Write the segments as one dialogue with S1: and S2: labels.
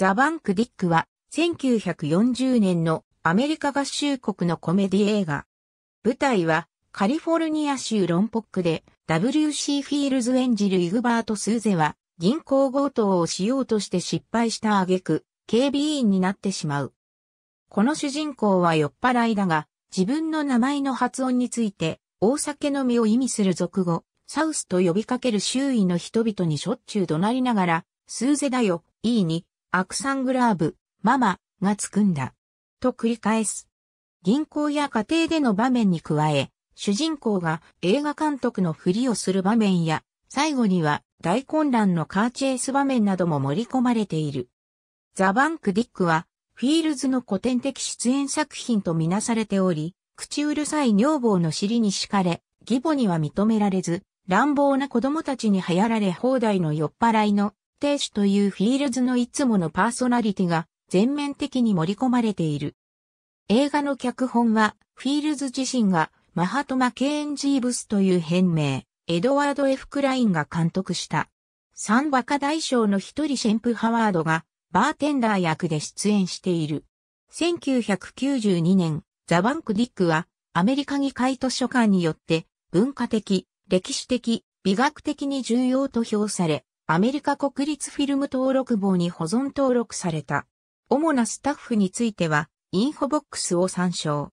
S1: ザ・バンク・ディッ
S2: クは1940年のアメリカ合衆国のコメディ映画。舞台はカリフォルニア州ロンポックで W.C. フィールズ演じるイグバート・スーゼは銀行強盗をしようとして失敗した挙句、警備員になってしまう。この主人公は酔っ払いだが、自分の名前の発音について、大酒の実を意味する俗語、サウスと呼びかける周囲の人々にしょっちゅう怒鳴りながら、スーゼだよ、いいに、アクサングラーブ、ママがつくんだ。と繰り返す。銀行や家庭での場面に加え、主人公が映画監督のふりをする場面や、最後には大混乱のカーチェイス場面なども盛り込まれている。ザ・バンク・ディックは、フィールズの古典的出演作品とみなされており、口うるさい女房の尻に敷かれ、義母には認められず、乱暴な子供たちに流行られ放題の酔っ払いの定主というフィールズのいつものパーソナリティが全面的に盛り込まれている。映画の脚本は、フィールズ自身が、マハトマ・ケーン・ジーブスという変名、エドワード・ F・ クラインが監督した。三歌大将の一人シェンプ・ハワードが、バーテンダー役で出演している。1992年、ザ・バンク・ディックは、アメリカ議会図書館によって、文化的、歴史的、美学的に重要と評され、アメリカ国立フィルム登録簿に保存登録された。主なスタッフについては、インフォボックスを参照。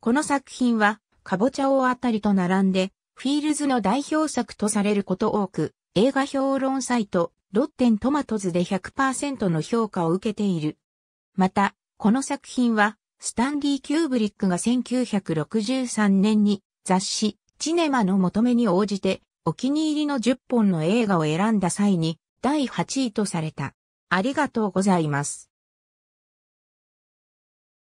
S2: この作品は、カボチャをあたりと並んで、フィールズの代表作とされること多く、映画評論サイト、ロッテントマトズで100%の評価を受けている。また、この作品は、スタンリー・キューブリックが1963年に雑誌、チネマの求めに応じてお気に入りの10本の映画を選んだ際に第8位とされた。ありがとうございます。